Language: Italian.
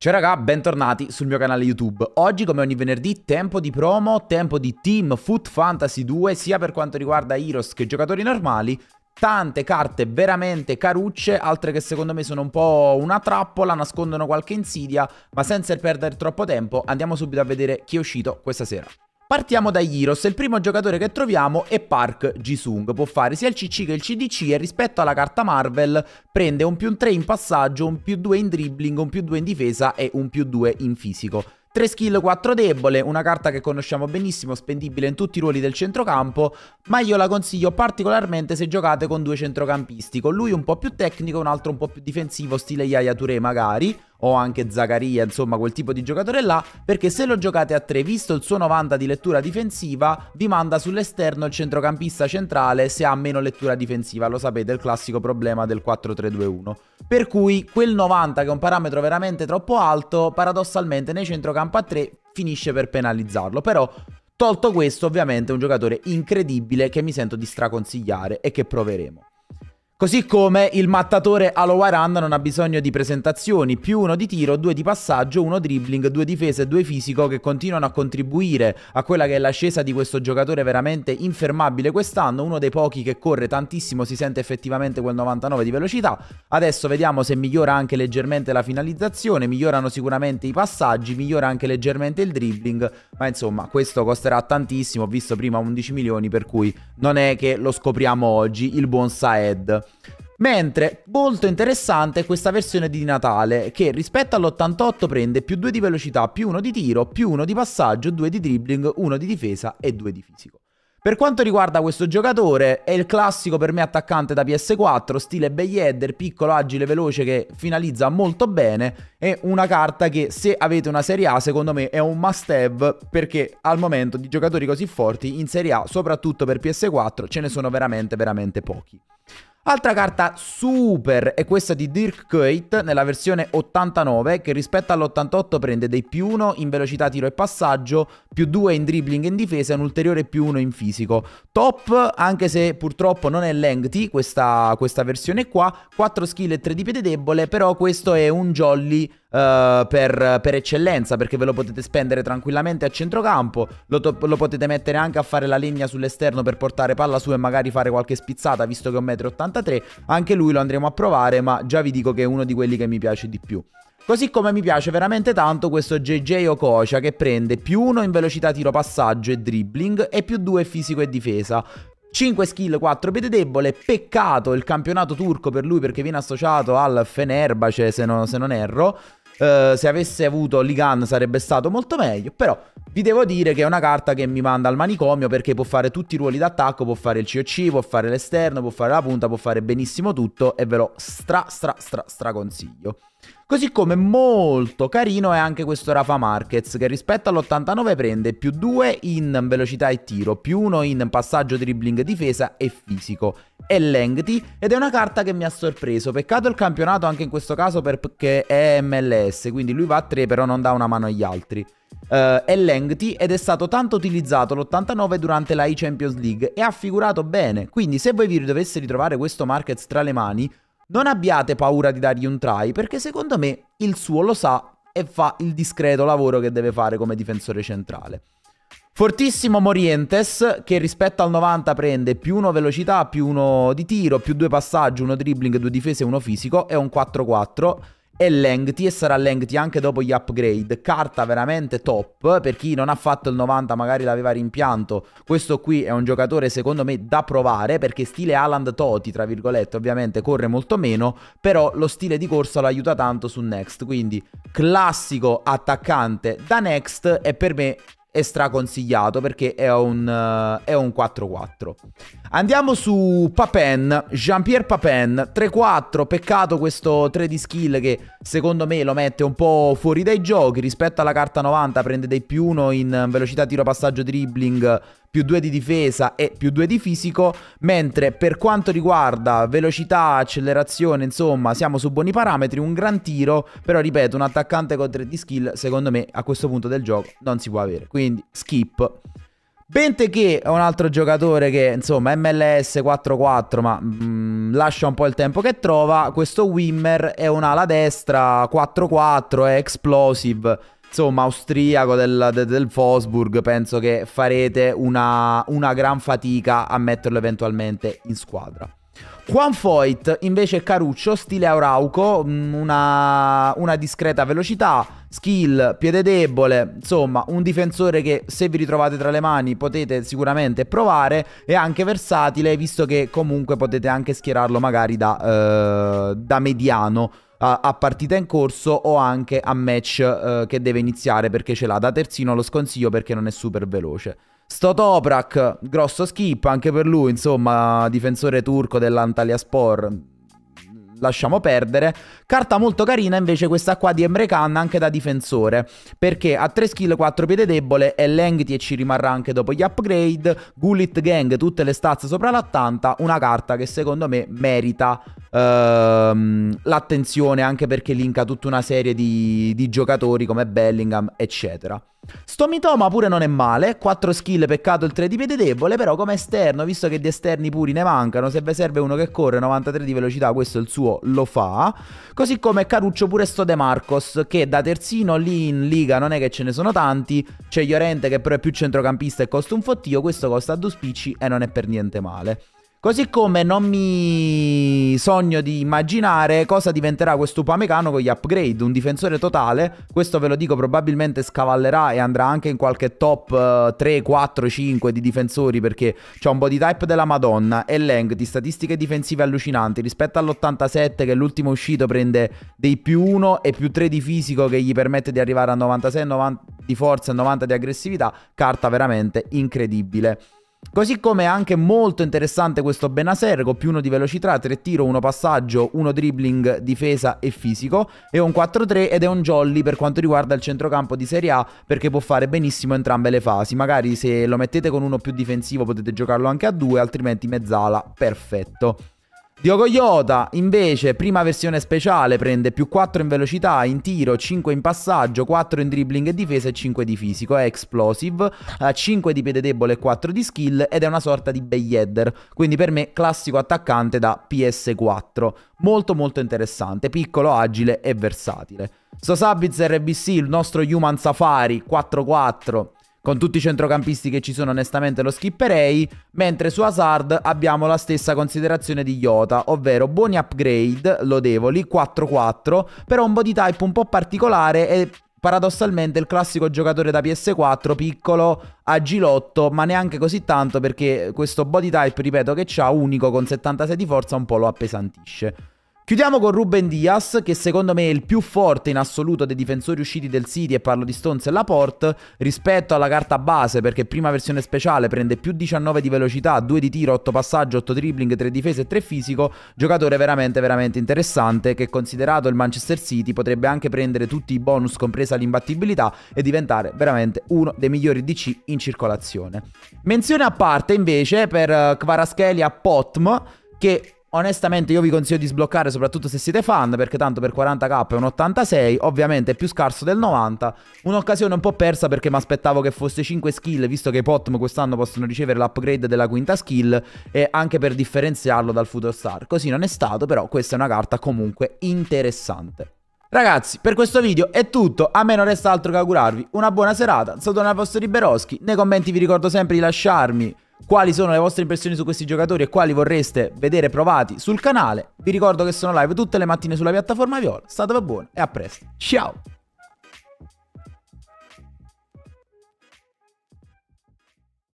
Ciao raga, bentornati sul mio canale YouTube. Oggi come ogni venerdì tempo di promo, tempo di Team Foot Fantasy 2 sia per quanto riguarda Heroes che giocatori normali, tante carte veramente carucce, altre che secondo me sono un po' una trappola, nascondono qualche insidia, ma senza perdere troppo tempo andiamo subito a vedere chi è uscito questa sera. Partiamo da Heroes, il primo giocatore che troviamo è Park Jisung, può fare sia il CC che il CDC e rispetto alla carta Marvel prende un più 3 in passaggio, un più 2 in dribbling, un più 2 in difesa e un più 2 in fisico. 3 skill 4 debole, una carta che conosciamo benissimo, spendibile in tutti i ruoli del centrocampo, ma io la consiglio particolarmente se giocate con due centrocampisti, con lui un po' più tecnico, un altro un po' più difensivo, stile Yaya Touré magari, o anche Zagaria, insomma quel tipo di giocatore là, perché se lo giocate a 3, visto il suo 90 di lettura difensiva, vi manda sull'esterno il centrocampista centrale se ha meno lettura difensiva, lo sapete, il classico problema del 4-3-2-1. Per cui quel 90 che è un parametro veramente troppo alto, paradossalmente nei centrocampo a 3 finisce per penalizzarlo, però tolto questo ovviamente è un giocatore incredibile che mi sento di straconsigliare e che proveremo. Così come il mattatore Alowaran non ha bisogno di presentazioni, più uno di tiro, due di passaggio, uno dribbling, due difese, e due fisico che continuano a contribuire a quella che è l'ascesa di questo giocatore veramente infermabile quest'anno, uno dei pochi che corre tantissimo, si sente effettivamente quel 99 di velocità. Adesso vediamo se migliora anche leggermente la finalizzazione, migliorano sicuramente i passaggi, migliora anche leggermente il dribbling, ma insomma questo costerà tantissimo, ho visto prima 11 milioni per cui non è che lo scopriamo oggi, il buon Saed. Mentre molto interessante è questa versione di Natale che rispetto all'88 prende più 2 di velocità, più 1 di tiro, più 1 di passaggio, 2 di dribbling, 1 di difesa e 2 di fisico. Per quanto riguarda questo giocatore, è il classico per me attaccante da PS4, stile Bayheader, piccolo, agile, veloce che finalizza molto bene, è una carta che se avete una Serie A secondo me è un must have perché al momento di giocatori così forti in Serie A, soprattutto per PS4, ce ne sono veramente veramente pochi. Altra carta super è questa di Dirk Kuyt nella versione 89 che rispetto all'88 prende dei più 1 in velocità tiro e passaggio, più 2 in dribbling e in difesa e un ulteriore più 1 in fisico. Top, anche se purtroppo non è lengthy questa, questa versione qua, 4 skill e 3 di piede debole, però questo è un jolly Uh, per, per, eccellenza perché ve lo potete spendere tranquillamente a centrocampo lo, lo, potete mettere anche a fare la legna sull'esterno per portare palla su e magari fare qualche spizzata visto che è 1,83 m anche lui lo andremo a provare ma già vi dico che è uno di quelli che mi piace di più Così come mi piace veramente tanto questo JJ Okocha che prende più 1 in velocità tiro passaggio e dribbling e più 2 fisico e difesa. 5 skill, 4 piede debole, peccato il campionato turco per lui perché viene associato al Fenerbace se, no, se non erro, eh, se avesse avuto Ligan sarebbe stato molto meglio, però vi devo dire che è una carta che mi manda al manicomio perché può fare tutti i ruoli d'attacco, può fare il COC, può fare l'esterno, può fare la punta, può fare benissimo tutto e ve lo stra stra stra stra consiglio. Così come molto carino è anche questo Rafa Marquez che rispetto all'89 prende più 2 in velocità e tiro, più 1 in passaggio, dribbling, difesa e fisico. È lengthy ed è una carta che mi ha sorpreso. Peccato il campionato anche in questo caso perché è MLS, quindi lui va a 3 però non dà una mano agli altri. Uh, è lengthy ed è stato tanto utilizzato l'89 durante la e Champions League e ha figurato bene, quindi se voi vi doveste ritrovare questo Marquez tra le mani non abbiate paura di dargli un try, perché secondo me il suo lo sa e fa il discreto lavoro che deve fare come difensore centrale. Fortissimo Morientes che rispetto al 90 prende più 1 velocità, più 1 di tiro, più 2 passaggi, 1 dribbling, 2 difese, e 1 fisico è un 4-4 e lengthy e sarà lengthy anche dopo gli upgrade. Carta veramente top, per chi non ha fatto il 90 magari l'aveva rimpianto, questo qui è un giocatore secondo me da provare perché stile Alan Toti, tra virgolette, ovviamente corre molto meno, però lo stile di corsa lo aiuta tanto su Next, quindi classico attaccante da Next e per me è straconsigliato perché è un, uh, è un 4-4. Andiamo su Papen, Jean-Pierre Papen, 3-4, peccato questo 3 di skill che secondo me lo mette un po' fuori dai giochi, rispetto alla carta 90 prende dei più 1 in velocità tiro passaggio dribbling, più 2 di difesa e più 2 di fisico, mentre per quanto riguarda velocità, accelerazione, insomma siamo su buoni parametri, un gran tiro, però ripeto un attaccante con 3 di skill secondo me a questo punto del gioco non si può avere, quindi skip. Benteché è un altro giocatore che, insomma, MLS 4-4, ma mh, mm, lascia un po' il tempo che trova. Questo Wimmer è un'ala destra 4-4, è explosive, insomma, austriaco del, del, Fosburg. Penso che farete una, una gran fatica a metterlo eventualmente in squadra. Juan Foyt invece è Caruccio, stile Arauco, mm, una, una, discreta velocità, skill, piede debole, insomma un difensore che se vi ritrovate tra le mani potete sicuramente provare e anche versatile visto che comunque potete anche schierarlo magari da, eh, da mediano a, partita in corso o anche a match eh, che deve iniziare perché ce l'ha da terzino, lo sconsiglio perché non è super veloce. Sto Toprak, grosso skip anche per lui, insomma, difensore turco dell'Antalya Sport. Lasciamo perdere. Carta molto carina invece questa qua di Emre Khan anche da difensore. Perché ha 3 skill, 4 piede debole è Lengti e ci rimarrà anche dopo gli upgrade. Gulit Gang, tutte le stazze sopra l'80. Una carta che secondo me merita ehm, l'attenzione anche perché linka tutta una serie di, di giocatori come Bellingham, eccetera. Stomitoma pure non è male, 4 skill, peccato il 3 di piede debole, però come esterno, visto che di esterni puri ne mancano, se vi serve uno che corre 93 di velocità, questo è il suo, lo fa. Così come Caruccio pure sto De Marcos, che da terzino lì in Liga non è che ce ne sono tanti, c'è Llorente che però è più centrocampista e costa un fottio, questo costa a due spicci e non è per niente male. Così come non mi sogno di immaginare cosa diventerà questo Upamecano con gli upgrade, un difensore totale, questo ve lo dico probabilmente scavallerà e andrà anche in qualche top 3, 4, 5 di difensori perché c'è un body type della Madonna e length di statistiche difensive allucinanti rispetto all'87 che l'ultimo uscito prende dei più 1 e più 3 di fisico che gli permette di arrivare a 96 90 di forza e 90 di aggressività, carta veramente incredibile. Così come è anche molto interessante questo Benaser, con più uno di velocità, tre tiro, uno passaggio, uno dribbling, difesa e fisico, è un 4-3 ed è un jolly per quanto riguarda il centrocampo di Serie A, perché può fare benissimo entrambe le fasi, magari se lo mettete con uno più difensivo potete giocarlo anche a due, altrimenti mezzala, perfetto. Diogo Iota invece, prima versione speciale, prende più 4 in velocità, in tiro, 5 in passaggio, 4 in dribbling e difesa e 5 di fisico. È explosive, ha 5 di piede debole e 4 di skill ed è una sorta di Bayedder. Quindi per me classico attaccante da PS4. Molto molto interessante, piccolo, agile e versatile. Sosabiz RBC, il nostro Human Safari 4-4 con tutti i centrocampisti che ci sono onestamente lo skipperei, mentre su Hazard abbiamo la stessa considerazione di Iota, ovvero buoni upgrade, lodevoli, 4-4, però un body type un po' particolare e paradossalmente il classico giocatore da PS4 piccolo agilotto ma neanche così tanto perché questo body type ripeto che c'ha unico con 76 di forza un po' lo appesantisce Chiudiamo con Ruben Diaz, che secondo me è il più forte in assoluto dei difensori usciti del City, e parlo di Stones e Laporte, rispetto alla carta base, perché prima versione speciale prende più 19 di velocità, 2 di tiro, 8 passaggio, 8 dribbling, 3 difese e 3 fisico, giocatore veramente veramente interessante, che considerato il Manchester City potrebbe anche prendere tutti i bonus, compresa l'imbattibilità, e diventare veramente uno dei migliori DC in circolazione. Menzione a parte invece per eh, Kvaraskelia Potm, che Onestamente io vi consiglio di sbloccare soprattutto se siete fan perché tanto per 40k è un 86 Ovviamente è più scarso del 90 Un'occasione un po' persa perché mi aspettavo che fosse 5 skill Visto che i Potm quest'anno possono ricevere l'upgrade della quinta skill E anche per differenziarlo dal Future Star Così non è stato però questa è una carta comunque interessante Ragazzi, per questo video è tutto, a me non resta altro che augurarvi una buona serata, sono al Vostro Riberoschi nei commenti vi ricordo sempre di lasciarmi quali sono le vostre impressioni su questi giocatori e quali vorreste vedere provati sul canale. Vi ricordo che sono live tutte le mattine sulla piattaforma Viola. State per buoni e a presto. Ciao!